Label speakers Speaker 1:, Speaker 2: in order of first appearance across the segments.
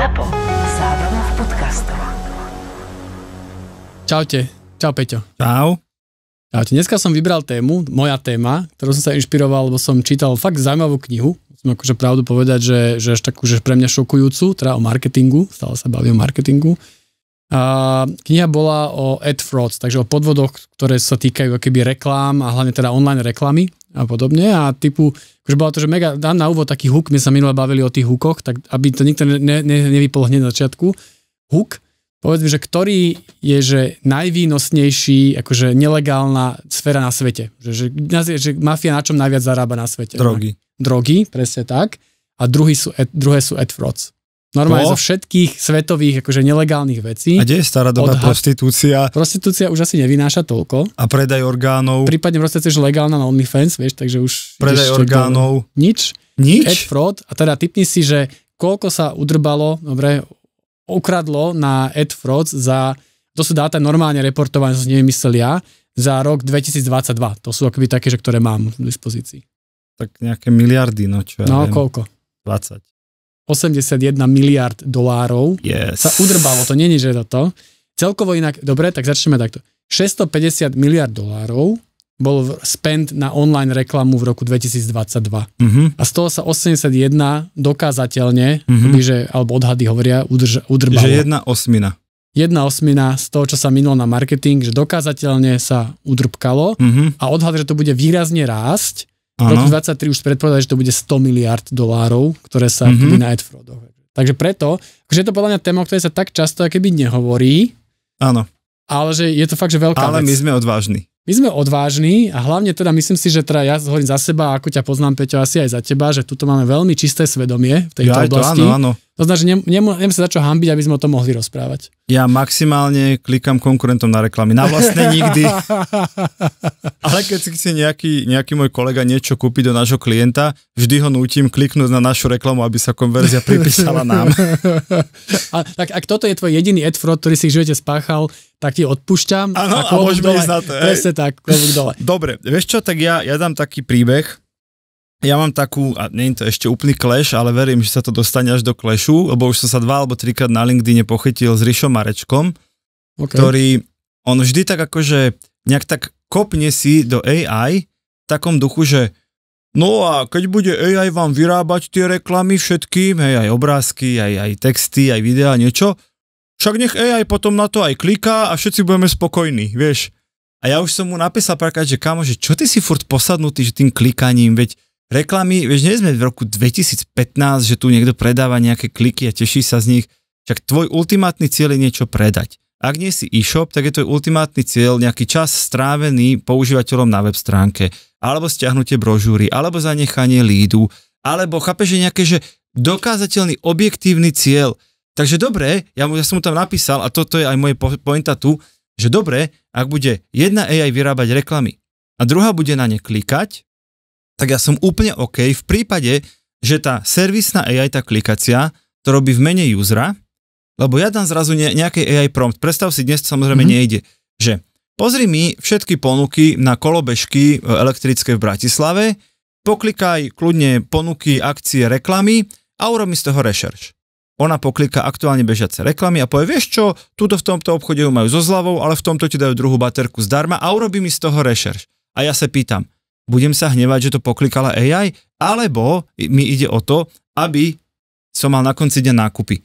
Speaker 1: ZAPO. Zábrná v podcastov.
Speaker 2: Čaute. Čau Peťo. Čau. Čaute. Dneska som vybral tému, moja téma, ktorú som sa inšpiroval, lebo som čítal fakt zaujímavú knihu. Musím akože pravdu povedať, že, že až takú, že pre mňa šokujúcu, teda o marketingu, stále sa baví o marketingu. A kniha bola o ad frauds, takže o podvodoch, ktoré sa týkajú keby reklám a hlavne teda online reklamy a podobne a typu, akože bola to, že mega, dám na úvod taký huk, my sa minule bavili o tých hukoch, tak aby to nikto ne, ne, nevypol hneď na začiatku. Huk povedz mi, že ktorý je že najvýnosnejší, akože nelegálna sféra na svete. Že, že, že, že mafia na čom najviac zarába na svete. Drogy. Drogy, presne tak. A druhý sú, druhé sú ad frauds. Normálne to? zo všetkých svetových akože nelegálnych vecí. A kde je stará doba prostitúcia? Prostitúcia už asi nevynáša toľko. A predaj orgánov? Prípadne proste chceš legálna na OnlyFans, vieš, takže už... Predaj orgánov? Do... Nič. Nič? Ed fraud. A teda typni si, že koľko sa udrbalo, dobre, ukradlo na ad fraud za... To sú dáta normálne reportované, som si nevymyslel ja, za rok 2022. To sú akoby také, že ktoré mám v dispozícii.
Speaker 1: Tak nejaké miliardy, no čo ja No, viem. koľko? 20.
Speaker 2: 81 miliard dolárov yes. sa udrbalo. To není, že toto. Celkovo inak, dobre, tak začneme takto. 650 miliard dolárov bol spend na online reklamu v roku 2022. Mm-hmm. A z toho sa 81 dokázateľne, mm-hmm. že, alebo odhady hovoria, udrž, udrbalo. Že jedna osmina. Jedna osmina z toho, čo sa minulo na marketing, že dokázateľne sa udrbkalo mm-hmm. a odhad, že to bude výrazne rásť v roku 23 už predpovedali, že to bude 100 miliard dolárov, ktoré sa mm-hmm. na Edfrodoch. Takže preto, že akože je to podľa mňa téma, o ktorej sa tak často keby nehovorí. Áno. Ale že je to fakt, že veľká Ale vec. my sme odvážni. My sme odvážni a hlavne teda myslím si, že teda ja hovorím za seba, ako ťa poznám, Peťo, asi aj za teba, že tuto máme veľmi čisté svedomie v tejto ja, oblasti. To, áno, áno. To znamená, že nem, nem, nem sa za čo hambiť, aby sme o tom mohli rozprávať.
Speaker 1: Ja maximálne klikám konkurentom na reklamy. Na vlastne nikdy. ale keď si chce nejaký, nejaký môj kolega niečo kúpiť do nášho klienta, vždy ho nútim kliknúť na našu reklamu, aby sa konverzia pripísala nám.
Speaker 2: A, tak ak toto je tvoj jediný ad fraud, ktorý si v živote spáchal, tak ti odpúšťam. Áno, a, a môžeme dole. ísť na to. Hej. Presne tak, dole.
Speaker 1: Dobre, vieš čo, tak ja, ja dám taký príbeh, ja mám takú, a nie je to ešte úplný kleš, ale verím, že sa to dostane až do klešu, lebo už som sa dva alebo trikrát na LinkedIn pochytil s Rišom Marečkom, okay. ktorý, on vždy tak akože nejak tak kopne si do AI v takom duchu, že no a keď bude AI vám vyrábať tie reklamy všetkým, hej, aj obrázky, aj, aj texty, aj videá, niečo, však nech AI potom na to aj kliká a všetci budeme spokojní, vieš. A ja už som mu napísal párkrát, že kamo, že čo ty si furt posadnutý že tým klikaním, veď reklamy, vieš, nie sme v roku 2015, že tu niekto predáva nejaké kliky a teší sa z nich, však tvoj ultimátny cieľ je niečo predať. Ak nie si e-shop, tak je to ultimátny cieľ, nejaký čas strávený používateľom na web stránke, alebo stiahnutie brožúry, alebo zanechanie lídu, alebo chápe, že nejaké, že dokázateľný objektívny cieľ. Takže dobre, ja, ja som mu tam napísal, a toto je aj moje pointa tu, že dobre, ak bude jedna AI vyrábať reklamy a druhá bude na ne klikať, tak ja som úplne OK v prípade, že tá servisná AI, tá klikacia, to robí v mene usera, lebo ja dám zrazu ne, nejaký AI prompt. Predstav si, dnes samozrejme mm-hmm. nejde, že pozri mi všetky ponuky na kolobežky e, elektrické v Bratislave, poklikaj kľudne ponuky, akcie, reklamy a urob mi z toho research. Ona pokliká aktuálne bežiace reklamy a povie, vieš čo, túto v tomto obchode ju majú so zľavou, ale v tomto ti dajú druhú baterku zdarma a urobí mi z toho research. A ja sa pýtam, budem sa hnevať, že to poklikala AI, alebo mi ide o to, aby som mal na konci dňa nákupy.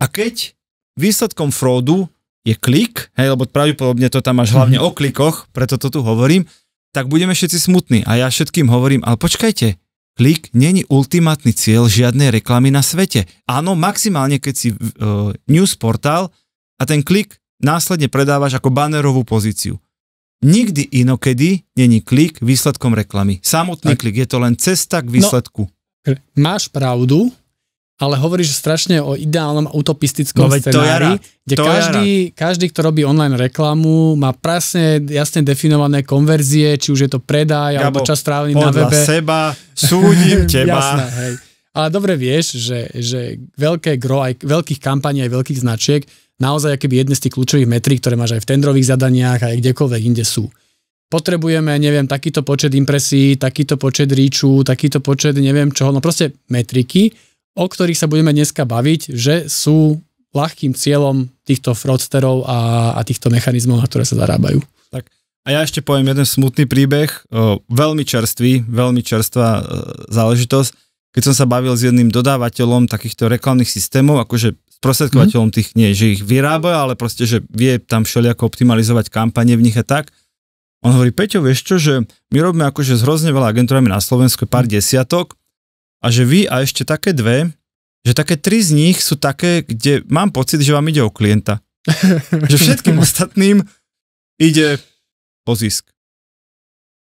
Speaker 1: A keď výsledkom fraudu je klik, hej, lebo pravdepodobne to tam máš hlavne mhm. o klikoch, preto to tu hovorím, tak budeme všetci smutní. A ja všetkým hovorím, ale počkajte, klik není ultimátny cieľ žiadnej reklamy na svete. Áno, maximálne keď si uh, news portál a ten klik následne predávaš ako banerovú pozíciu. Nikdy inokedy není klik výsledkom reklamy. Samotný tak. klik je to len cesta k výsledku.
Speaker 2: No, máš pravdu, ale hovoríš strašne o ideálnom utopistickom no, scenári, ja kde to každý, ja každý, kto robí online reklamu, má presne jasne definované konverzie, či už je to predaj, Gabo, alebo čas strávený na webe. seba súdim teba. Jasné, hej. Ale dobre vieš, že, že veľké gro aj veľkých kampaní, aj veľkých značiek, naozaj akéby jedne z tých kľúčových metrí, ktoré máš aj v tendrových zadaniach, aj kdekoľvek inde sú potrebujeme, neviem, takýto počet impresí, takýto počet ríču, takýto počet, neviem čoho, no proste metriky, o ktorých sa budeme dneska baviť, že sú ľahkým cieľom týchto fraudsterov a, a týchto mechanizmov, na ktoré sa zarábajú.
Speaker 1: Tak. A ja ešte poviem jeden smutný príbeh, o, veľmi čerstvý, veľmi čerstvá e, záležitosť. Keď som sa bavil s jedným dodávateľom takýchto reklamných systémov, akože sprostredkovateľom mm. tých nie, že ich vyrába, ale proste, že vie tam všelijako optimalizovať kampane v nich a tak. On hovorí, Peťo, vieš čo, že my robíme akože s hrozne veľa agentúrami na Slovensku, pár mhm. desiatok, a že vy a ešte také dve, že také tri z nich sú také, kde mám pocit, že vám ide o klienta. že všetkým ostatným ide o zisk.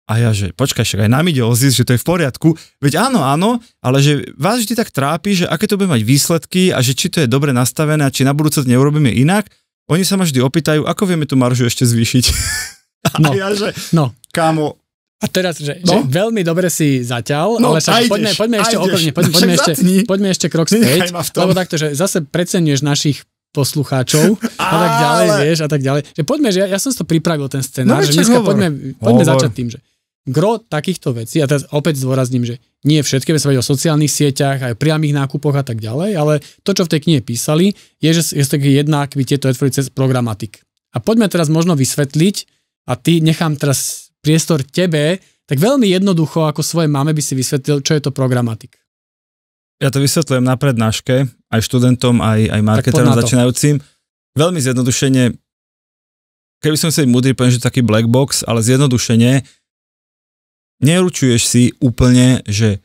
Speaker 1: A ja, že počkaj, však aj nám ide o zisk, že to je v poriadku. Veď áno, áno, ale že vás vždy tak trápi, že aké to bude mať výsledky a že či to je dobre nastavené a či na budúce to neurobíme inak, oni sa ma vždy opýtajú, ako vieme tú maržu ešte zvýšiť.
Speaker 2: No, a ja, že no. kámo, a teraz, že, no? že veľmi dobre si zaťal, no, ale však poďme, poďme ešte okolo, poďme, no, poďme, ešte, poďme ešte krok späť, lebo takto, že zase preceňuješ našich poslucháčov a tak ďalej, vieš, a tak ďalej. Že poďme, že ja, ja som si to pripravil ten scenár, no, že dneska hovor. poďme, poďme hovor. začať tým, že gro takýchto vecí, a teraz opäť zdôrazním, že nie všetky, sa o sociálnych sieťach, aj o priamých nákupoch a tak ďalej, ale to, čo v tej knihe písali, je, že je to jedna aktivita, tieto etvory cez programatik. A poďme teraz možno vysvetliť, a ty nechám teraz priestor tebe, tak veľmi jednoducho ako svoje máme by si vysvetlil, čo je to programatik.
Speaker 1: Ja to vysvetľujem na prednáške aj študentom, aj, aj marketerom začínajúcim. Veľmi zjednodušene, keby som si mudrý, poviem, že taký black box, ale zjednodušene, neručuješ si úplne, že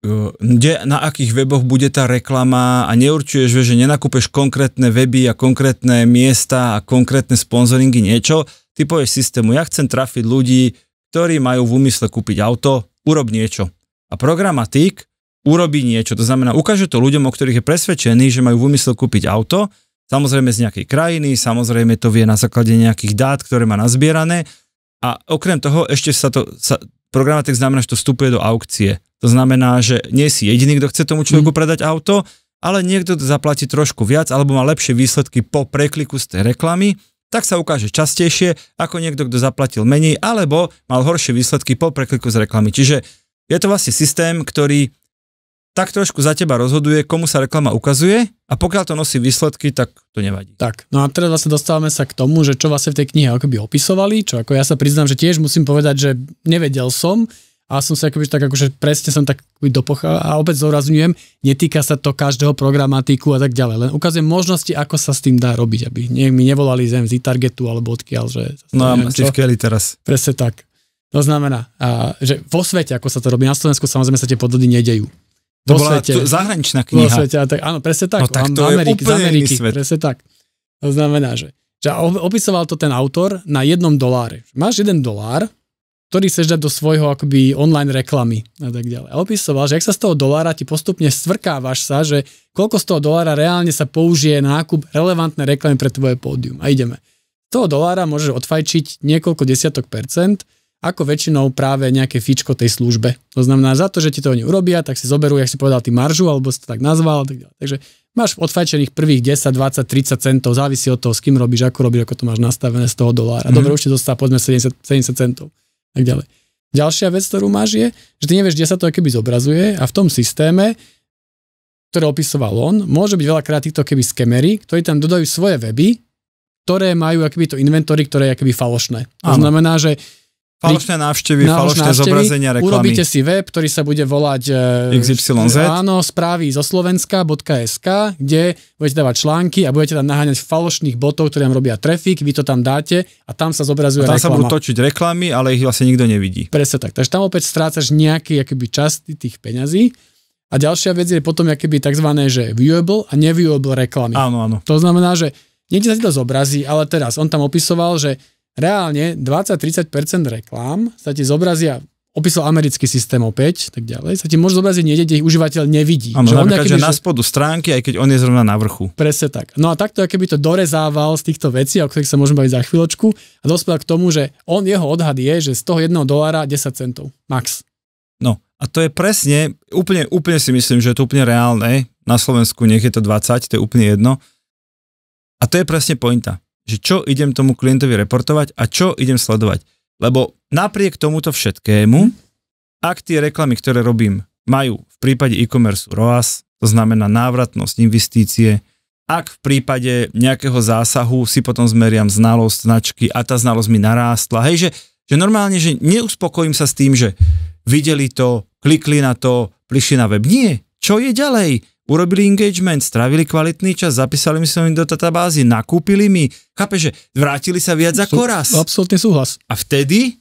Speaker 1: e, kde, na akých weboch bude tá reklama a neurčuješ, že nenakúpeš konkrétne weby a konkrétne miesta a konkrétne sponzoringy niečo, ty povieš systému, ja chcem trafiť ľudí, ktorí majú v úmysle kúpiť auto, urob niečo. A programatik urobí niečo, to znamená, ukáže to ľuďom, o ktorých je presvedčený, že majú v úmysle kúpiť auto, samozrejme z nejakej krajiny, samozrejme to vie na základe nejakých dát, ktoré má nazbierané a okrem toho ešte sa to, sa, programatik znamená, že to vstupuje do aukcie. To znamená, že nie si jediný, kto chce tomu človeku mm. predať auto, ale niekto zaplatí trošku viac alebo má lepšie výsledky po prekliku z tej reklamy tak sa ukáže častejšie ako niekto, kto zaplatil menej alebo mal horšie výsledky po prekliku z reklamy. Čiže je to vlastne systém, ktorý tak trošku za teba rozhoduje, komu sa reklama ukazuje
Speaker 2: a pokiaľ to nosí výsledky, tak to nevadí. Tak, no a teraz vlastne dostávame sa k tomu, že čo vlastne v tej knihe akoby opisovali, čo ako ja sa priznám, že tiež musím povedať, že nevedel som, a som sa akoby tak akože presne som tak dopocha a opäť zorazňujem, netýka sa to každého programatiku a tak ďalej, len ukazujem možnosti, ako sa s tým dá robiť, aby nie, mi nevolali zem z targetu alebo odkiaľ, že... No a či v Keli teraz. Presne tak. To znamená, a, že vo svete, ako sa to robí, na Slovensku samozrejme sa tie podvody nedejú. To vo bola svete, zahraničná kniha. Vo svete, tak, áno, presne tak. No tak to Amerik, je z Ameriky, svet. presne tak. To znamená, že, že opisoval to ten autor na jednom doláre. Máš jeden dolár, ktorý chceš dať do svojho akoby online reklamy a tak ďalej. A opisoval, že ak sa z toho dolára ti postupne svrkávaš sa, že koľko z toho dolára reálne sa použije na nákup relevantné reklamy pre tvoje pódium. A ideme. Z toho dolára môžeš odfajčiť niekoľko desiatok percent, ako väčšinou práve nejaké fičko tej službe. To znamená, za to, že ti to oni urobia, tak si zoberú, jak si povedal, ty maržu, alebo si to tak nazval. Tak ďalej. Takže máš odfajčených prvých 10, 20, 30 centov, závisí od toho, s kým robíš, ako robíš, ako to máš nastavené z toho dolára. Mm-hmm. Dobre, ti dostá, povedzme 70, 70 centov tak ďalej. Ďalšia vec, ktorú máš je, že ty nevieš, kde sa to keby zobrazuje a v tom systéme, ktoré opisoval on, môže byť veľakrát týchto keby skemery, ktorí tam dodajú svoje weby, ktoré majú akoby to inventory, ktoré je akoby falošné. To ano. znamená, že Falošné návštevy, falošné návštevy, zobrazenia reklamy. Urobíte si web, ktorý sa bude volať e, XYZ. Áno, správy zo slovenska.sk, kde budete dávať články a budete tam naháňať falošných botov, ktorí vám robia trafik, vy to tam dáte a tam sa zobrazuje a tam reklama. sa budú točiť reklamy, ale ich vlastne nikto nevidí. Presne tak. Takže tam opäť strácaš nejaký akoby čas tých peňazí. A ďalšia vec je potom akoby tzv. že viewable a neviewable reklamy. Áno, áno. To znamená, že niekde sa ti to zobrazí, ale teraz on tam opisoval, že reálne 20-30% reklám sa ti zobrazia opísal americký systém opäť, tak ďalej, sa ti môže zobraziť niekde, kde ich užívateľ nevidí. Áno, že on keby, že na
Speaker 1: spodu stránky, aj keď on je zrovna na vrchu.
Speaker 2: Presne tak. No a takto, keby to dorezával z týchto vecí, o ktorých sa môžeme baviť za chvíľočku, a dospel k tomu, že on, jeho odhad je, že z toho jedného dolára 10 centov. Max.
Speaker 1: No, a to je presne, úplne, úplne si myslím, že je to úplne reálne. Na Slovensku nech je to 20, to je úplne jedno. A to je presne pointa že čo idem tomu klientovi reportovať a čo idem sledovať. Lebo napriek tomuto všetkému, ak tie reklamy, ktoré robím, majú v prípade e-commerce ROAS, to znamená návratnosť investície, ak v prípade nejakého zásahu si potom zmeriam znalosť značky a tá znalosť mi narástla, hej, že, že normálne, že neuspokojím sa s tým, že videli to, klikli na to, prišli na web. Nie, čo je ďalej? urobili engagement, strávili kvalitný čas, zapísali mi sa mi do databázy, nakúpili mi, chápe, že vrátili sa viac ako raz. Absolutný súhlas. A vtedy,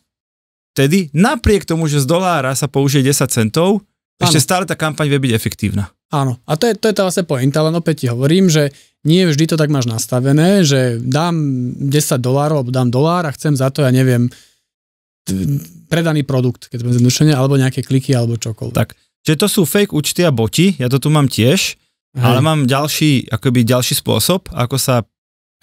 Speaker 1: vtedy napriek tomu, že z dolára sa použije 10 centov, ano. ešte stále tá kampaň vie byť efektívna.
Speaker 2: Áno, a to je, to je tá vlastne pointa, len opäť ti hovorím, že nie vždy to tak máš nastavené, že dám 10 dolárov, alebo dám dolár a chcem za to, ja neviem, predaný produkt, keď sme zjednodušenie, alebo nejaké kliky, alebo čokoľvek. Tak,
Speaker 1: Čiže to sú fake účty a boti, ja to tu mám tiež, Hej. ale mám ďalší, akoby ďalší spôsob, ako sa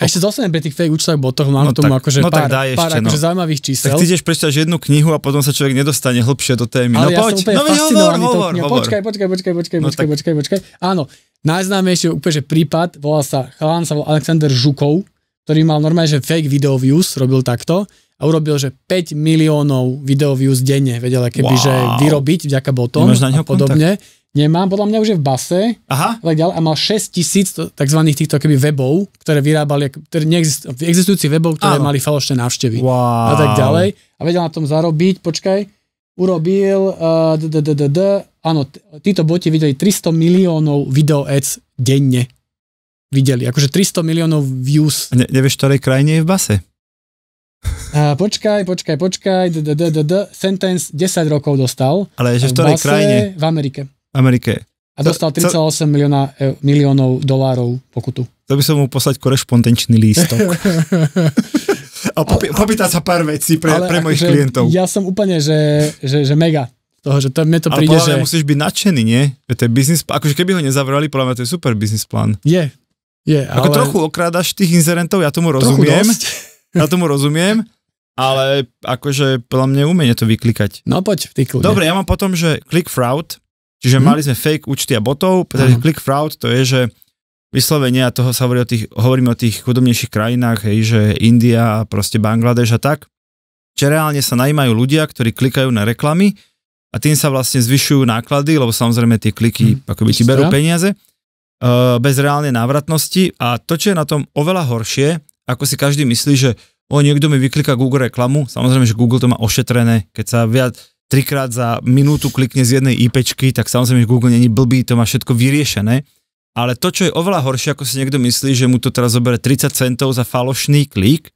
Speaker 2: ešte zostanem pri tých fake účtoch botoch, mám no tomu tak, akože no pár, pár ešte, no. akože no. zaujímavých čísel. Tak ty tiež
Speaker 1: prečítaš jednu knihu a potom sa človek nedostane hlbšie do témy. Ale no ja poď, som úplne no hovor, hovor, hovor. Počkaj,
Speaker 2: počkaj, počkaj, počkaj, no počkaj, tak... počkaj, počkaj. Áno, najznámejší úplne, že prípad, volá sa, chalán sa volá Alexander Žukov, ktorý mal normálne, že fake video views, robil takto a urobil, že 5 miliónov video views denne vedel keby, wow. že vyrobiť vďaka botom a podobne. Kontakt? Nemám, podľa mňa už je v base Aha. tak ďalej, a mal 6 tisíc tzv. týchto keby webov, ktoré vyrábali, ktoré neexist, existujúci webov, ktoré Aho. mali falošné návštevy wow. a tak ďalej. A vedel na tom zarobiť, počkaj, urobil, uh, áno, títo boti videli 300 miliónov video ads denne. Videli, akože 300 miliónov views. Ne, nevieš, ktorej krajine je v base? počkaj, počkaj, počkaj, d, d, d, d, d, sentence 10 rokov dostal. Ale že v ktorej krajine? V Amerike. Amerike. A dostal 3,8 to... milióna, e, miliónov dolárov pokutu. To by som mu poslať korešpondenčný lístok. a popý, popýtať sa pár vecí pre, ale, pre mojich že, akože klientov. Ja som úplne, že, že, že mega toho, že to, mne to ale príde, že... musíš
Speaker 1: byť nadšený, nie? Že to je plan. akože keby ho nezavrali, podľa mňa to je super business plan. Je, je, Ako ale... trochu okrádaš tých inzerentov, ja tomu rozumiem. Ja tomu rozumiem, Ale akože podľa mňa umenie to vyklikať. No poď, ty kľudne. Dobre, ja mám potom, že click fraud, čiže hm. mali sme fake účty a botov, pretože uh-huh. click fraud to je, že vyslovene, a toho sa hovorí o tých, hovoríme o tých chudobnejších krajinách, hej, že India a proste Bangladeš a tak, že reálne sa najímajú ľudia, ktorí klikajú na reklamy a tým sa vlastne zvyšujú náklady, lebo samozrejme tie kliky hm. akoby ti berú peniaze uh, bez reálnej návratnosti a to, čo je na tom oveľa horšie, ako si každý myslí, že o niekto mi vykliká Google reklamu, samozrejme, že Google to má ošetrené, keď sa viac, trikrát za minútu klikne z jednej IPčky, tak samozrejme, že Google není blbý, to má všetko vyriešené. Ale to, čo je oveľa horšie, ako si niekto myslí, že mu to teraz zoberie 30 centov za falošný klik,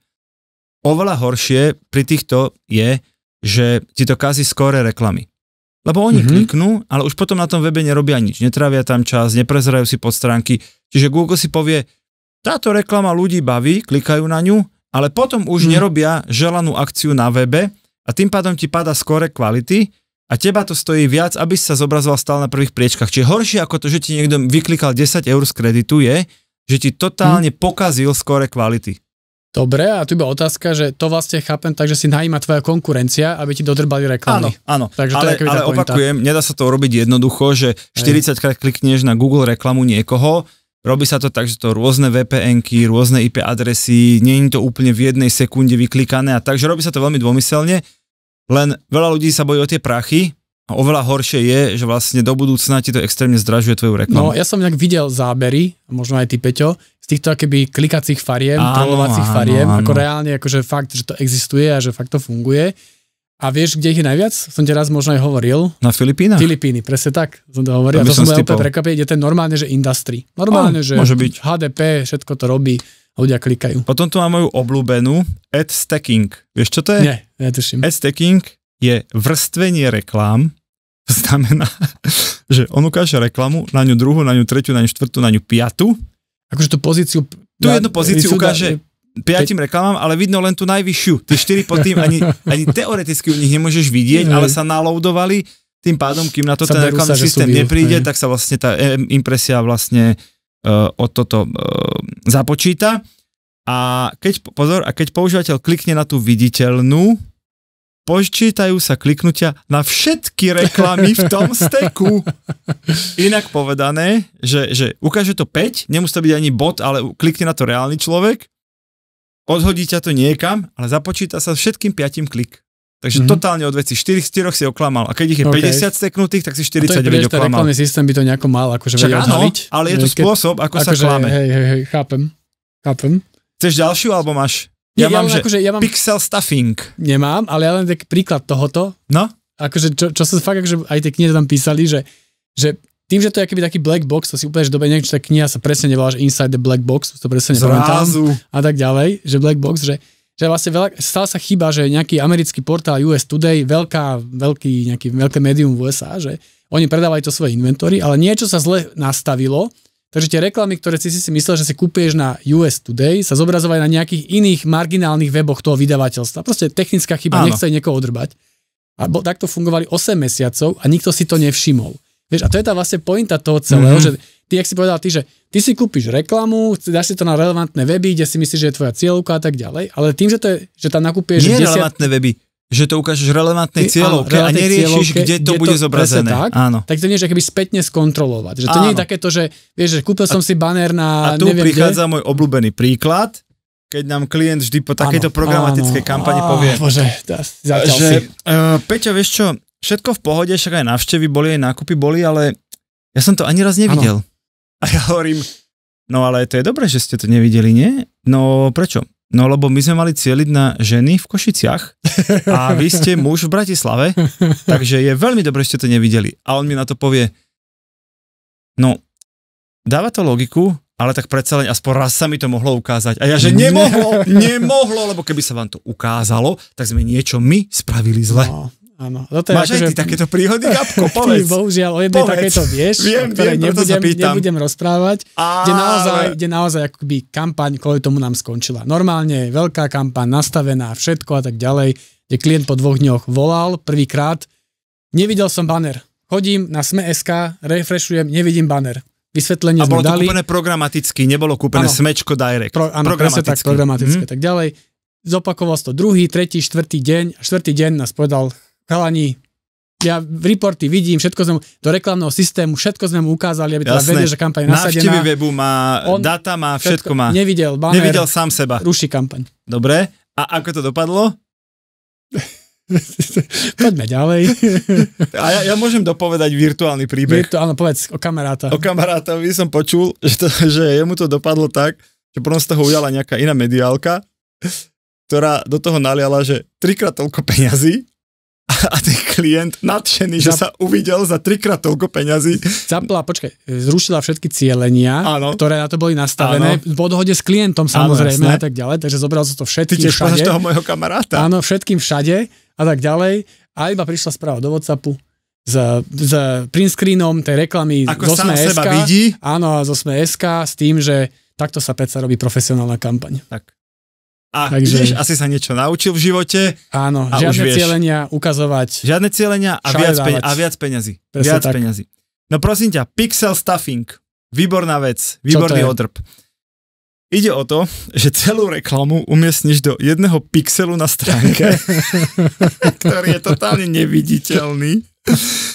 Speaker 1: oveľa horšie pri týchto je, že ti to kazí skore reklamy. Lebo oni mm-hmm. kliknú, ale už potom na tom webe nerobia nič, netravia tam čas, neprezerajú si podstránky, čiže Google si povie, táto reklama ľudí baví, klikajú na ňu, ale potom už hmm. nerobia želanú akciu na webe a tým pádom ti pada skore kvality a teba to stojí viac, aby si sa zobrazoval stále na prvých priečkach. Čiže horšie ako to, že ti niekto vyklikal 10 eur z kreditu je, že ti totálne
Speaker 2: hmm. pokazil skore kvality. Dobre, a tu iba otázka, že to vlastne chápem tak, že si najíma tvoja konkurencia, aby ti dodrbali reklamy. Áno, áno. Takže to ale, je ale opakujem,
Speaker 1: nedá sa to urobiť jednoducho, že 40 krát klikneš na Google reklamu niekoho, Robí sa to tak, že to rôzne VPN-ky, rôzne IP adresy, nie je to úplne v jednej sekunde vyklikané a takže robí sa to veľmi dômyselne. Len veľa ľudí sa bojí o tie prachy, a oveľa horšie je, že vlastne do budúcna ti to extrémne zdražuje tvoju reklamu. No, ja
Speaker 2: som nejak videl zábery, možno aj ty, Peťo, z týchto akéby klikacích fariem, trolovacích fariem, áno, ako reálne, akože fakt, že to existuje a že fakt to funguje. A vieš, kde ich je najviac? Som ti raz možno aj hovoril. Na Filipínach? Filipíny, presne tak. Som to hovoril. To, to som úplne prekvapený. Je to normálne, že industry. Normálne, oh, že môže byť. HDP, všetko to robí. Ľudia klikajú. Potom tu mám moju obľúbenú ad stacking.
Speaker 1: Vieš, čo to je? Nie, netuším. Ad stacking je vrstvenie reklám. Znamená, že on ukáže reklamu, na ňu druhú, na ňu tretiu, na ňu štvrtú, na ňu piatu. Akože tú pozíciu... Tu jednu pozíciu ukáže piatim reklamám, ale vidno len tú najvyššiu. Ty štyri pod tým ani, ani teoreticky u nich nemôžeš vidieť, ale sa naloudovali tým pádom, kým na to sa ten reklamný sa, systém studiu, nepríde, aj. tak sa vlastne tá eh, impresia vlastne uh, eh, od toto uh, započíta. A keď, pozor, a keď používateľ klikne na tú viditeľnú, počítajú sa kliknutia na všetky reklamy v tom steku. Inak povedané, že, že ukáže to 5, nemusí to byť ani bod, ale klikne na to reálny človek odhodí ťa to niekam, ale započíta sa všetkým piatim klik. Takže mm-hmm. totálne od veci. 4 z 4 si oklamal. A keď ich je okay. 50 steknutých, tak si 49 a to je, reklamný
Speaker 2: systém by to nejako mal akože Však áno, ale je to keď, spôsob, ako, ako sa že, akože, klame. Hej, hej, hej, chápem. Chápem. Chceš ďalšiu, alebo máš? Ja, Nie, mám, ja mám, že akože, ja mám, pixel stuffing. Nemám, ale ja len taký príklad tohoto. No? Akože, čo, čo sa fakt, akože aj tie knihy tam písali, že, že tým, že to je keby taký black box, to si úplne, že dobe niečo, tá kniha sa presne nevolá, že Inside the Black Box, to presne nepamätám. A tak ďalej, že black box, že že vlastne veľa, stala sa chyba, že nejaký americký portál US Today, veľká, veľký, nejaký, veľké médium v USA, že oni predávali to svoje inventory, ale niečo sa zle nastavilo, takže tie reklamy, ktoré si si myslel, že si kúpieš na US Today, sa zobrazovali na nejakých iných marginálnych weboch toho vydavateľstva. Proste technická chyba, Áno. nechce niekoho odrbať. A bo, takto fungovali 8 mesiacov a nikto si to nevšimol. Vieš, a to je tá vlastne pointa toho celého, mm-hmm. že ty, ak si povedal ty, že ty si kúpiš reklamu, dáš si to na relevantné weby, kde si myslíš, že je tvoja cieľovka a tak ďalej, ale tým, že to je, že tam nakúpieš... Nie 10... relevantné
Speaker 1: weby, že to ukážeš relevantnej cieľovke áno, a neriešiš, cieľovke, kde to kde bude to, zobrazené. Tak, áno.
Speaker 2: tak to nie je keby spätne skontrolovať. Že to áno. nie je takéto, že, vieš, že kúpil som a, si banér na... A tu neviem, prichádza
Speaker 1: kde. môj obľúbený príklad, keď nám klient vždy po takejto áno, programatickej áno, kampani áno, povie, bože, dá, že si. Uh, e, Peťa, vieš čo, všetko v pohode, však aj návštevy boli, aj nákupy boli, ale ja som to ani raz nevidel. Ano. A ja hovorím, no ale to je dobré, že ste to nevideli, nie? No prečo? No lebo my sme mali cieliť na ženy v Košiciach a vy ste muž v Bratislave, takže je veľmi dobré, že ste to nevideli. A on mi na to povie, no dáva to logiku, ale tak predsa len aspoň raz sa mi to mohlo ukázať. A ja, že nemohlo, nemohlo, lebo keby sa vám to ukázalo, tak sme niečo my spravili zle. No. Áno. No je Máš aj akože ty že... takéto príhody, Gabko? Povedz. bohužiaľ, o jednej povedz. takéto vieš, viem, o ktorej viem, nebudem, nebudem
Speaker 2: rozprávať, Á, kde naozaj, kde naozaj akoby kampaň kvôli tomu nám skončila. Normálne veľká kampaň, nastavená, všetko a tak ďalej, kde klient po dvoch dňoch volal prvýkrát, nevidel som banner. Chodím na Sme.sk, refreshujem, nevidím banner. Vysvetlenie a bolo to dali. kúpené
Speaker 1: programaticky, nebolo kúpené ano, smečko direct. Pro, ano, programaticky. tak, programaticky, mm.
Speaker 2: tak ďalej. Zopakoval to druhý, tretí, štvrtý deň. A štvrtý deň nás povedal chalani, ja reporty vidím, všetko sme mu, do reklamného systému, všetko sme mu ukázali, aby teda Jasné. vedel, že kampaň je nasadená. Návštevy
Speaker 1: webu má, On data má, všetko, všetko má. Nevidel, banner, nevidel
Speaker 2: sám seba. Ruší kampaň.
Speaker 1: Dobre, a ako to dopadlo?
Speaker 2: Poďme ďalej. A ja, ja môžem dopovedať virtuálny príbeh. Virtu, áno, povedz o kamaráta. O by
Speaker 1: som počul, že, to, že jemu to dopadlo tak, že potom z toho ujala nejaká iná mediálka, ktorá do toho naliala, že trikrát toľko peňazí a ten klient nadšený, Zap... že sa uvidel
Speaker 2: za trikrát toľko peňazí. Zapla, počkaj, zrušila všetky cielenia, ano. ktoré na to boli nastavené, ano. v odhode s klientom samozrejme ano, a tak ďalej, takže zobral sa to všetkým Ty všade. toho mojho kamaráta. Áno, všetkým všade a tak ďalej. A iba prišla správa do Whatsappu s, s print screenom tej reklamy Ako z Osme SK. vidí. Áno, z Osme SK s tým, že takto sa predsa robí profesionálna kampaň. Tak.
Speaker 1: A Takže... vidíš, asi sa niečo naučil v živote. Áno, a žiadne už cielenia ukazovať. Žiadne cielenia a viac, peň- a viac peňazí. Presne viac tak. peňazí. No prosím ťa, pixel stuffing. Výborná vec, výborný odrb. Je? Ide o to, že celú reklamu umiestniš do jedného pixelu na stránke, ktorý je totálne neviditeľný.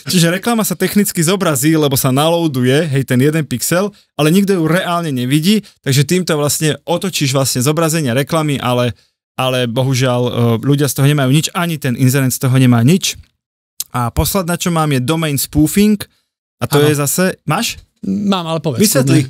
Speaker 1: Čiže reklama sa technicky zobrazí, lebo sa naloaduje, hej, ten jeden pixel, ale nikto ju reálne nevidí, takže týmto vlastne otočíš vlastne zobrazenie reklamy, ale, ale bohužiaľ e, ľudia z toho nemajú nič, ani ten inzerent z toho nemá nič. A posledná, čo mám, je domain spoofing, a to ano. je zase... Máš? Mám, ale povedz. Vysvetli.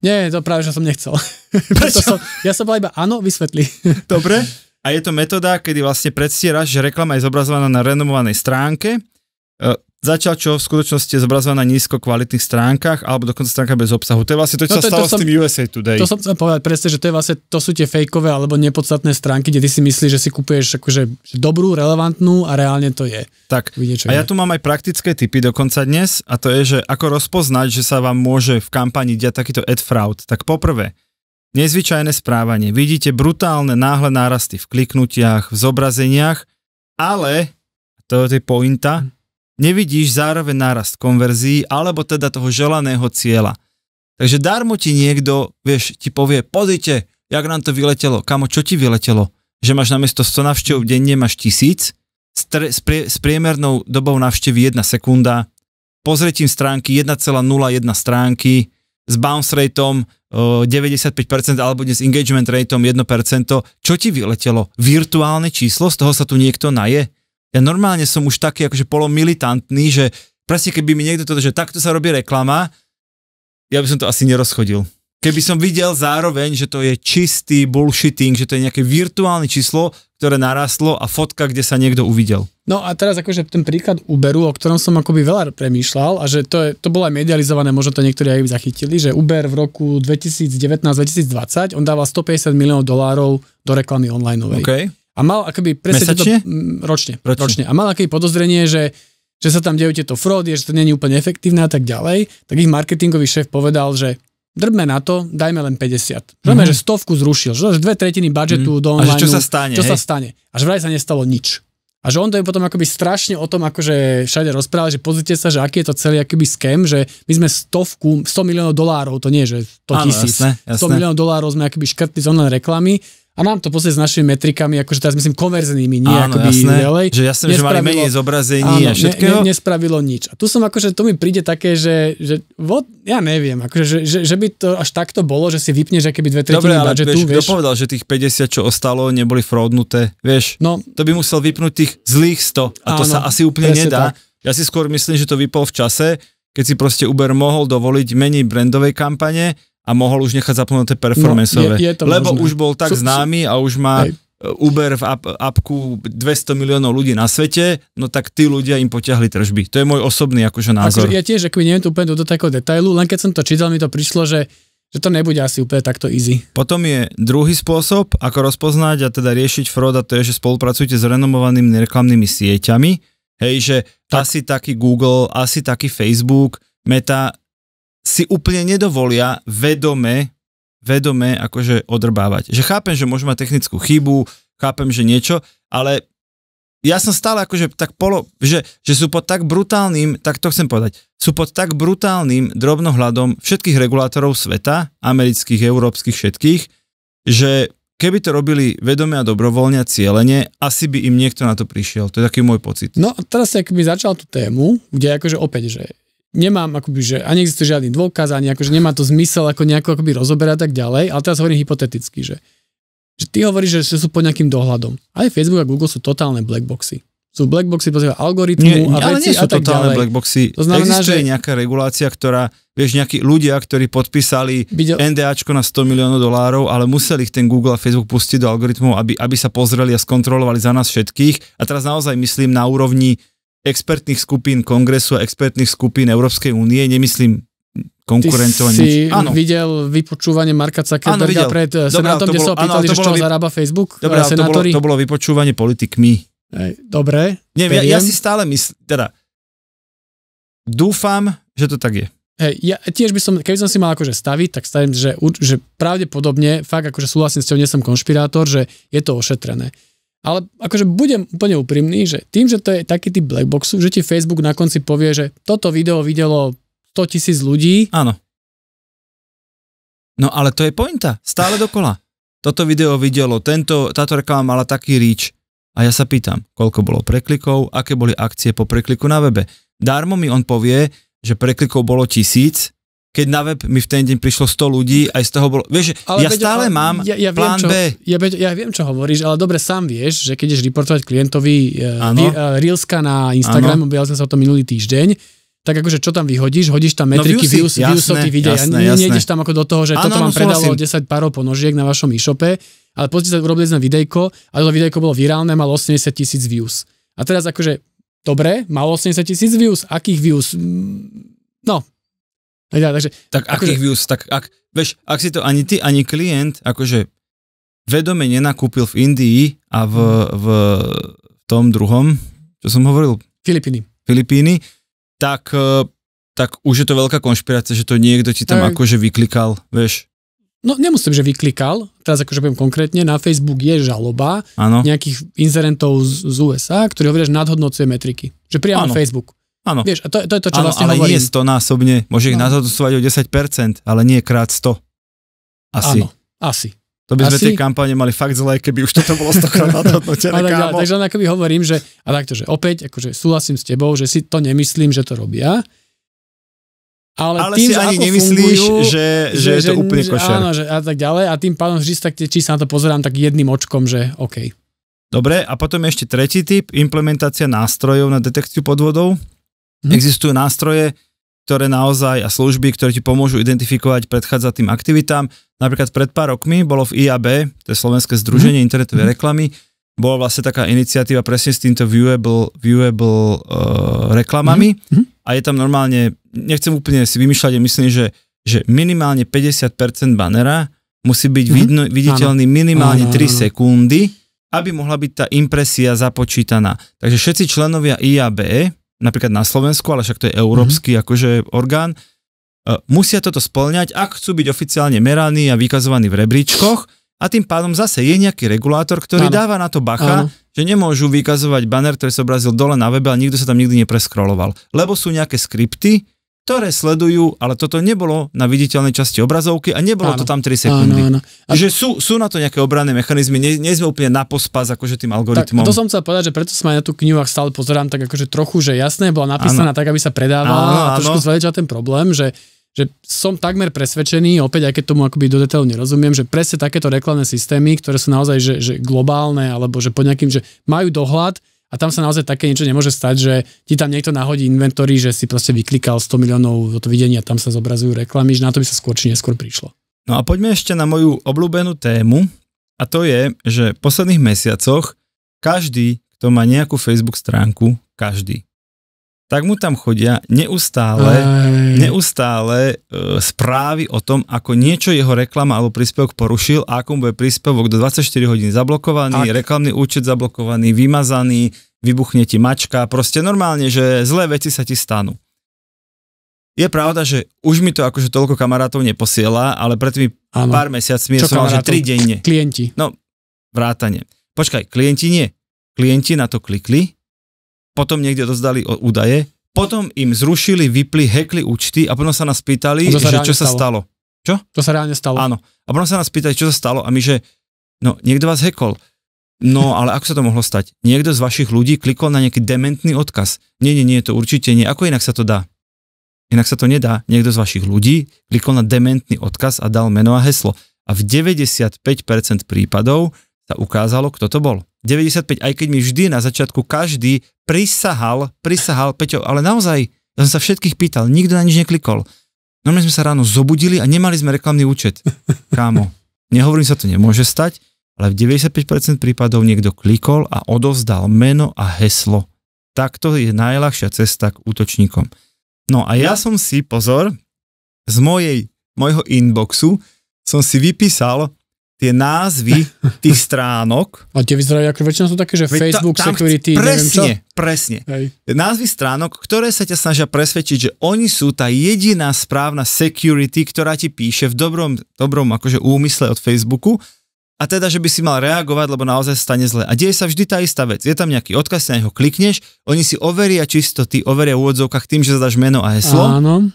Speaker 2: Nie, to práve, že som nechcel. Prečo? som, ja som bol iba áno, vysvetli. Dobre.
Speaker 1: A je to metóda, kedy vlastne predstieraš, že reklama je zobrazovaná na renomovanej stránke, e, Začal čo v skutočnosti je zobrazované na nízko kvalitných stránkach alebo dokonca stránka bez obsahu. To je vlastne to, čo no, to, sa stalo som, s tým USA Today. To som
Speaker 2: chcel povedať presne, že to je vlastne, to sú tie fejkové alebo nepodstatné stránky, kde ty si myslíš, že si kupuješ akože dobrú, relevantnú a reálne to je. Tak, Vidíte, a ja
Speaker 1: tu mám aj praktické typy dokonca dnes a to je, že ako rozpoznať, že sa vám môže v kampani diať takýto ad fraud. Tak poprvé, nezvyčajné správanie. Vidíte brutálne náhle nárasty v kliknutiach, v zobrazeniach, ale, to je pointa, nevidíš zároveň nárast konverzií alebo teda toho želaného cieľa. Takže darmo ti niekto, vieš, ti povie, pozrite, jak nám to vyletelo. Kamo, čo ti vyletelo? Že máš namiesto 100 navštev denne, máš tisíc, s, tre, s, prie, s priemernou dobou navštevy 1 sekunda, pozretím stránky 1,01 stránky, s bounce rateom 95% alebo dnes engagement rateom 1%. Čo ti vyletelo? Virtuálne číslo? Z toho sa tu niekto naje? ja normálne som už taký akože polomilitantný, že presne keby mi niekto toto, že takto sa robí reklama, ja by som to asi nerozchodil. Keby som videl zároveň, že to je čistý bullshitting, že to je nejaké virtuálne číslo, ktoré narastlo a fotka, kde sa niekto uvidel.
Speaker 2: No a teraz akože ten príklad Uberu, o ktorom som akoby veľa premýšľal a že to, je, to bolo aj medializované, možno to niektorí aj zachytili, že Uber v roku 2019-2020, on dával 150 miliónov dolárov do reklamy online. Okay. A mal akoby presne Mesačne? ročne, ročne. ročne. A mal akoby podozrenie, že, že sa tam dejú tieto frody, že to není úplne efektívne a tak ďalej, tak ich marketingový šéf povedal, že drbme na to, dajme len 50. Znamená, mm-hmm. že stovku zrušil, že dve tretiny budžetu mm. do online. A že čo sa stane? Čo hej? sa stane? A že vraj sa nestalo nič. A že on to je potom akoby strašne o tom, akože všade rozprával, že pozrite sa, že aký je to celý akoby skem, že my sme stovku, 100 miliónov dolárov, to nie, že 100 tisíc, 100 miliónov dolárov sme akoby škrtli z online reklamy a nám to podstate s našimi metrikami, akože teraz myslím konverznými, nie Áno, akoby jasné, ďalej. Že som, že mali menej zobrazení áno, a všetkého. Ne, ne, nespravilo nič. A tu som akože, to mi príde také, že, že vod, ja neviem, akože, že, že, že, by to až takto bolo, že si vypneš aké by dve tretiny Dobre, ale budžetu, vieš, vieš. povedal,
Speaker 1: že tých 50, čo ostalo, neboli fraudnuté, vieš. No, to by musel vypnúť tých zlých 100 a áno, to sa asi úplne nedá. Tak. Ja si skôr myslím, že to vypol v čase, keď si proste Uber mohol dovoliť menej brandovej kampane, a mohol už nechať zapnuté performanceové. No, je, je to lebo možné. už bol tak sú, známy a už má hej. Uber v ap- apku 200 miliónov ľudí na svete, no tak tí ľudia im potiahli tržby. To je môj osobný akože názor. Akože ja
Speaker 2: tiež ako neviem úplne do takého detailu, len keď som to čítal, mi to prišlo, že že to nebude asi úplne takto easy.
Speaker 1: Potom je druhý spôsob, ako rozpoznať a teda riešiť fraud a to je, že spolupracujete s renomovanými reklamnými sieťami. Hej, že tak. asi taký Google, asi taký Facebook, Meta si úplne nedovolia vedome, vedome akože odrbávať. Že chápem, že môžem mať technickú chybu, chápem, že niečo, ale ja som stále akože tak polo, že, že sú pod tak brutálnym, tak to chcem povedať, sú pod tak brutálnym drobnohľadom všetkých regulátorov sveta, amerických, európskych, všetkých, že keby to robili vedome a dobrovoľne a cieľene, asi by im niekto na to prišiel. To je taký môj pocit.
Speaker 2: No a teraz, ak by začal tú tému, kde akože opäť, že nemám akoby, že ani existuje žiadny dôkaz, ani akože nemá to zmysel ako nejako akoby rozoberať tak ďalej, ale teraz hovorím hypoteticky, že, že ty hovoríš, že sú pod nejakým dohľadom. Aj Facebook a Google sú totálne blackboxy. Sú blackboxy podľa algoritmu nie, a ale veci nie sú a tak totálne ďalej. blackboxy. To znamená, Existuje že...
Speaker 1: nejaká regulácia, ktorá, vieš, nejakí ľudia, ktorí podpísali Videl... NDAčko na 100 miliónov dolárov, ale museli ich ten Google a Facebook pustiť do algoritmu, aby, aby sa pozreli a skontrolovali za nás všetkých. A teraz naozaj myslím na úrovni expertných skupín kongresu a expertných skupín Európskej únie, nemyslím konkurentov. Ty si áno.
Speaker 2: videl vypočúvanie Marka Zuckerberga áno, pred Dobre, Senátom, bolo, kde sa opýtali, áno, že čo vy... zarába Facebook? Dobre, to bolo, to
Speaker 1: bolo vypočúvanie politikmi. dobre. Nie, ja, ja si
Speaker 2: stále myslím, teda
Speaker 1: dúfam, že to tak je.
Speaker 2: Hej, ja tiež by som, keby som si mal akože staviť, tak stavím, že, že pravdepodobne, fakt akože súhlasím s tebou, nie som konšpirátor, že je to ošetrené. Ale akože budem úplne úprimný, že tým, že to je taký typ blackboxu, že ti Facebook na konci povie, že toto video videlo 100 tisíc ľudí. Áno. No ale
Speaker 1: to je pointa. Stále dokola. Toto video videlo, tento, táto reklama mala taký reach. A ja sa pýtam, koľko bolo preklikov, aké boli akcie po prekliku na webe. Darmo mi on povie, že preklikov bolo tisíc, keď na web mi v ten deň prišlo 100 ľudí, aj z toho bolo... Vieš,
Speaker 2: ale ja beď, stále ale, mám ja, ja plán viem, čo, B. Ja, beď, ja viem, čo hovoríš, ale dobre sám vieš, že keď ideš reportovať klientovi uh, e, Reelska na Instagram, objavil som sa o tom minulý týždeň, tak akože čo tam vyhodíš, hodíš tam no metriky, no, views, jasné, views videa, jasné, jasné. nejdeš tam ako do toho, že ano, toto vám no, predalo súhlasím. 10 parov ponožiek na vašom e-shope, ale pozrite sa, urobili sme videjko a to videjko bolo virálne, malo 80 tisíc views. A teraz akože, dobre, malo 80 tisíc views, akých views? Mm, no, ja, takže, tak akože, akých views, tak ak, veš, ak si to
Speaker 1: ani ty, ani klient, akože vedome nenakúpil v Indii a v, v tom druhom, čo som hovoril? Filipíny. Filipíny, tak, eh, tak už je to veľká konšpirácia, že to niekto ti tam Aj. akože vyklikal, vieš.
Speaker 2: No nemusím, že vyklikal, teraz akože poviem konkrétne, na Facebook je žaloba ano. nejakých inzerentov z, z USA, ktorí hovoria, že nadhodnocuje metriky. Že priamo ano. na Facebook. Áno. Vieš, to, to je to, čo ano, vlastne ale hovorím. nie
Speaker 1: stonásobne, môže ich no. o 10%, ale nie krát 100. Asi. Áno, asi. To by sme asi... tie kampane mali fakt zle, keby už toto bolo stokrát nadhodnotené, ale, kámo. Takže
Speaker 2: len akoby hovorím, že, a takto, že opäť, akože súhlasím s tebou, že si to nemyslím, že to robia, ale, ale tým, si ani nemyslíš, fungujú, že, že, že je to že, úplne košer. Áno, že, a tak ďalej. A tým pádom vždy tak či sa na to pozerám tak jedným očkom, že OK. Dobre,
Speaker 1: a potom ešte tretí typ, implementácia nástrojov na detekciu podvodov. Hm. Existujú nástroje, ktoré naozaj a služby, ktoré ti pomôžu identifikovať predchádzať tým aktivitám. Napríklad pred pár rokmi bolo v IAB, to je Slovenské mhm. združenie mm. internetovej mhm. reklamy, bola vlastne taká iniciatíva presne s týmto viewable, viewable uh, reklamami mm. a je tam normálne, nechcem úplne si vymýšľať, myslím, že, že minimálne 50% banera musí byť mm. vidno, viditeľný áno. minimálne áno, 3 áno. sekundy, aby mohla byť tá impresia započítaná. Takže všetci členovia IAB napríklad na Slovensku, ale však to je európsky mm-hmm. akože orgán, e, musia toto splňať, ak chcú byť oficiálne meraní a vykazovaní v rebríčkoch a tým pádom zase je nejaký regulátor, ktorý ano. dáva na to bacha, ano. že nemôžu vykazovať banner, ktorý sa obrazil dole na webe a nikto sa tam nikdy nepreskroloval. Lebo sú nejaké skripty, ktoré sledujú, ale toto nebolo na viditeľnej časti obrazovky a nebolo áno, to tam 3 sekundy. Áno, áno. A... Že sú, sú na to nejaké obranné mechanizmy, nie, nie sme úplne na pospas akože tým algoritmom. Tak, to som
Speaker 2: chcel povedať, že preto som aj na tú knihu, ak stále pozerám, tak akože trochu, že jasné, bola napísaná áno. tak, aby sa predávala áno, a trošku zvedečila ten problém, že že som takmer presvedčený, opäť aj keď tomu akoby do detailu nerozumiem, že presne takéto reklamné systémy, ktoré sú naozaj že, že globálne alebo že pod nejakým, že majú dohľad, a tam sa naozaj také niečo nemôže stať, že ti tam niekto nahodí inventory, že si proste vyklikal 100 miliónov od videnia, tam sa zobrazujú reklamy, že na to by sa skôr či neskôr prišlo. No a poďme
Speaker 1: ešte na moju obľúbenú tému, a to je, že v posledných mesiacoch každý, kto má nejakú Facebook stránku, každý, tak mu tam chodia neustále, neustále e, správy o tom, ako niečo jeho reklama alebo príspevok porušil a ako mu bude príspevok do 24 hodín zablokovaný, tak. reklamný účet zablokovaný, vymazaný, vybuchne ti mačka, proste normálne, že zlé veci sa ti stanú. Je pravda, že už mi to akože toľko kamarátov neposiela, ale pred tými ano. pár mesiacmi Čo som mal, že tri denne. Klienti. No, vrátane. Počkaj, klienti nie. Klienti na to klikli, potom niekde dozdali údaje, potom im zrušili, vypli, hekli účty a potom sa nás pýtali, sa že čo stalo. sa stalo. Čo? To sa reálne stalo. Áno. A potom sa nás pýtali, čo sa stalo a my, že no, niekto vás hekol. No, ale ako sa to mohlo stať? Niekto z vašich ľudí klikol na nejaký dementný odkaz. Nie, nie, nie, to určite nie. Ako inak sa to dá? Inak sa to nedá. Niekto z vašich ľudí klikol na dementný odkaz a dal meno a heslo. A v 95% prípadov sa ukázalo, kto to bol. 95, aj keď mi vždy na začiatku každý prisahal, prisahal, Peťo, ale naozaj, ja som sa všetkých pýtal, nikto na nič neklikol. No my sme sa ráno zobudili a nemali sme reklamný účet. Kámo, nehovorím sa, to nemôže stať, ale v 95% prípadov niekto klikol a odovzdal meno a heslo. Takto je najľahšia cesta k útočníkom. No a ja, ja som si, pozor, z mojej, mojho inboxu som si vypísal tie názvy tých stránok. A tie
Speaker 2: vyzerajú ako väčšina sú také, že Facebook, ta, security, presne, neviem čo. Presne, presne.
Speaker 1: Názvy stránok, ktoré sa ťa snažia presvedčiť, že oni sú tá jediná správna security, ktorá ti píše v dobrom, dobrom akože úmysle od Facebooku, a teda, že by si mal reagovať, lebo naozaj stane zle. A deje sa vždy tá istá vec. Je tam nejaký odkaz, na neho klikneš, oni si overia čisto, ty overia v úvodzovkách tým, že zadaš meno a heslo. Áno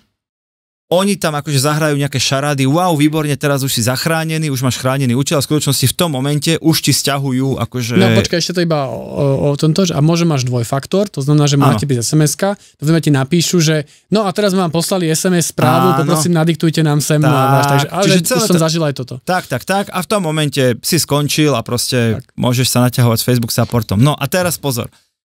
Speaker 1: oni tam akože zahrajú nejaké šarády, wow, výborne, teraz už si zachránený, už máš chránený účel a v skutočnosti v tom momente už ti stiahujú akože... No počkaj,
Speaker 2: ešte to iba o, o tomto, že a môže máš dvojfaktor, to znamená, že máte byť sms to znamená, ti napíšu, že no a teraz vám poslali SMS správu, Áno. poprosím, nadiktujte nám sem. No, tak, Máš, takže, ale čiže už som ta... zažil aj toto.
Speaker 1: Tak, tak, tak a v tom momente si skončil a proste tak. môžeš sa naťahovať s Facebook supportom. No a teraz pozor,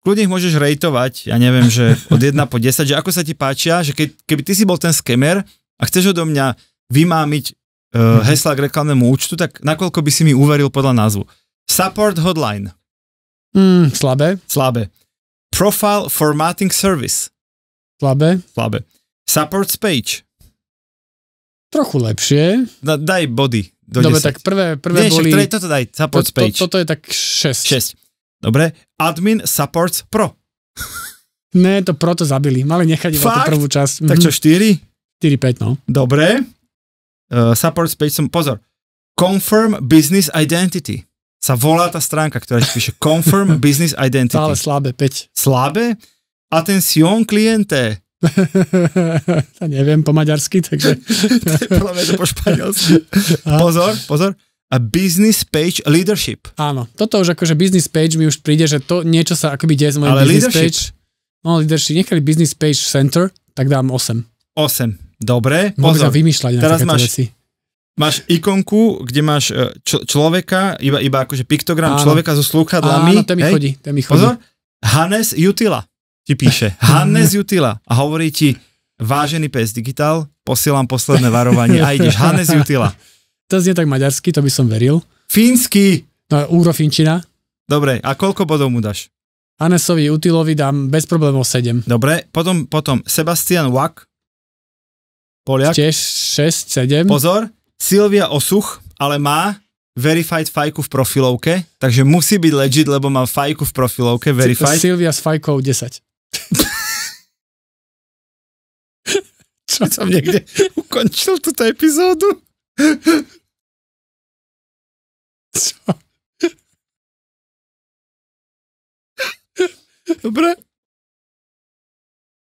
Speaker 1: kľudne ich môžeš rejtovať, ja neviem, že od 1 po 10, že ako sa ti páčia, že keď, keby ty si bol ten skemer a chceš odo mňa vymámiť uh, hesla k reklamnému účtu, tak nakoľko by si mi uveril podľa názvu. Support hotline. Mm, slabé. Slabé. Profile formatting service. Slabé. Slabé. Support page. Trochu lepšie. Da, daj body do Dobre, 10. tak prvé, prvé Nie, boli... Však, toto daj, support to, page. To, toto je tak 6. 6.
Speaker 2: Dobre, admin supports pro. ne, to pro to zabili. Mali nechať iba tú prvú časť. Tak mhm. čo,
Speaker 1: 4? 4-5, no. Dobre. Uh, support space, som, pozor. Confirm business identity. Sa volá tá stránka, ktorá ti píše confirm business identity. Ale slabé, 5. Slabé? Atención cliente.
Speaker 2: to neviem po maďarsky, takže... to je po španielsky. Pozor,
Speaker 1: pozor a business page leadership. Áno,
Speaker 2: toto už akože business page mi už príde, že to niečo sa akoby deje z mojej business leadership. page. No leadership, nechali business page center, tak dám 8. 8, dobre. Môžem vymýšľať na Teraz máš, veci. Máš
Speaker 1: ikonku, kde máš e, čl- človeka, iba, iba akože piktogram áno. človeka so slúchadlami. Áno, to mi hej? chodí,
Speaker 2: to mi chodí. Pozor,
Speaker 1: Hannes Jutila ti píše. Hannes Jutila a hovorí ti,
Speaker 2: vážený PS Digital, posielam posledné varovanie a ideš. Hannes Jutila. To znie tak maďarsky, to by som veril. Fínsky! No, úrofinčina. Dobre, a koľko bodov mu dáš? Anesovi Utilovi dám bez problémov 7. Dobre, potom, potom Sebastian
Speaker 1: Wak, Poliak. Tiež 6, 7. Pozor, Silvia Osuch, ale má verified fajku v profilovke, takže musí byť legit, lebo mám fajku v profilovke, verified.
Speaker 2: Silvia s fajkou 10. Čo som niekde ukončil túto epizódu?
Speaker 1: Dobre.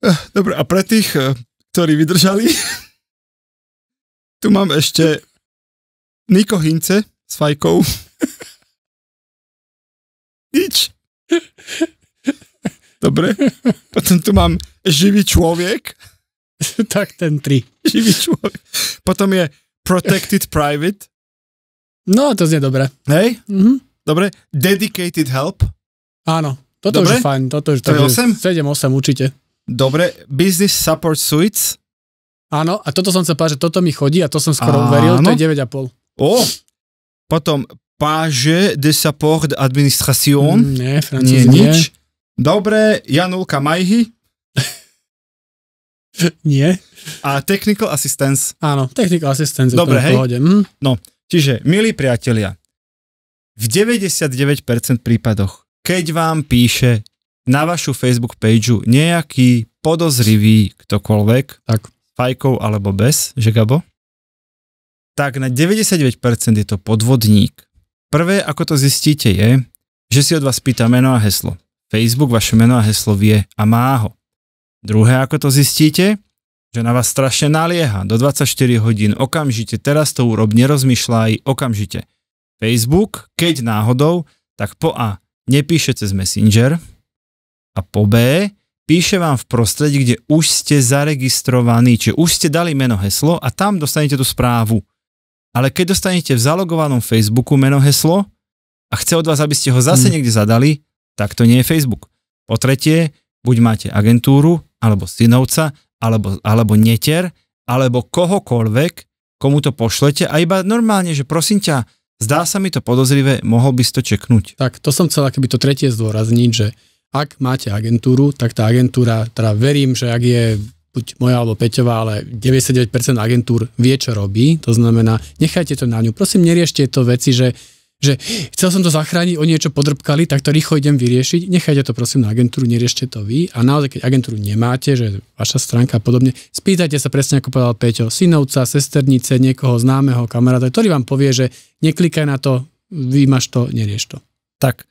Speaker 1: Eh, dobre, a pre tých, eh, ktorí vydržali, tu mám ešte Niko Hince s fajkou. Nič. Dobre. Potom tu mám živý človek. tak ten tri. Živý človek. Potom je Protected Private. No, to znie dobre. Hej? Mm-hmm. Dobre. Dedicated help?
Speaker 2: Áno. Toto dobre? už je fajn. Toto už, to je 8? 7, 8 určite. Dobre. Business support suites? Áno, a toto som sa páčil, toto mi chodí a to som skoro uveril, to je 9,5.
Speaker 1: O, potom page de support administration. Mm,
Speaker 2: nie, francúzi nie. Nič.
Speaker 1: Dobre, Janulka Majhy. nie. A technical assistance. Áno, technical assistance. Dobre, hej. Pohode. Mm. No, Čiže, milí priatelia, v 99% prípadoch, keď vám píše na vašu Facebook pageu nejaký podozrivý ktokoľvek, tak. fajkou alebo bez, že Gabo? tak na 99% je to podvodník. Prvé, ako to zistíte, je, že si od vás pýta meno a heslo. Facebook vaše meno a heslo vie a má ho. Druhé, ako to zistíte, že na vás strašne nalieha do 24 hodín, okamžite, teraz to urob, nerozmýšľaj, okamžite. Facebook, keď náhodou, tak po A nepíše cez Messenger a po B píše vám v prostredí, kde už ste zaregistrovaní, či už ste dali meno, heslo a tam dostanete tú správu. Ale keď dostanete v zalogovanom Facebooku meno, heslo a chce od vás, aby ste ho zase hm. niekde zadali, tak to nie je Facebook. Po tretie, buď máte agentúru alebo synovca, alebo, alebo neter, alebo kohokoľvek, komu to pošlete a iba normálne,
Speaker 2: že prosím ťa, zdá sa mi to podozrivé, mohol by si to čeknúť. Tak, to som chcel akoby to tretie zdôrazniť, že ak máte agentúru, tak tá agentúra, teda verím, že ak je buď moja alebo Peťová, ale 99% agentúr vie, čo robí, to znamená, nechajte to na ňu. Prosím, neriešte to veci, že že chcel som to zachrániť, o niečo podrbkali, tak to rýchlo idem vyriešiť. Nechajte to prosím na agentúru, neriešte to vy. A naozaj, keď agentúru nemáte, že vaša stránka a podobne, spýtajte sa presne, ako povedal Peťo, synovca, sesternice, niekoho známeho kamaráta, ktorý vám povie, že neklikaj na to, vy máš to, nerieš to. Tak,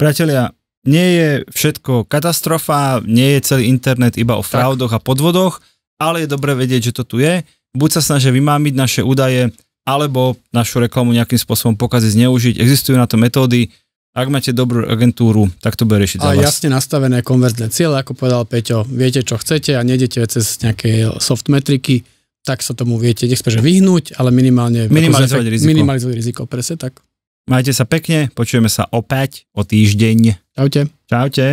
Speaker 2: priatelia,
Speaker 1: nie je všetko katastrofa, nie je celý internet iba o fraudoch tak. a podvodoch, ale je dobre vedieť, že to tu je. Buď sa snažia vymámiť naše údaje, alebo našu reklamu nejakým spôsobom pokaziť, zneužiť. Existujú na to metódy. Ak máte dobrú agentúru, tak to bude riešiť a za vás. jasne
Speaker 2: nastavené konverzné ciele, ako povedal Peťo, viete, čo chcete a nedete cez nejaké soft metriky, tak sa tomu viete, nechcem, vyhnúť, ale minimálne... Minimalizovať riziko. Minimalizovať riziko, presne tak.
Speaker 1: Majte sa pekne, počujeme sa opäť o týždeň. Čaute. Čaute.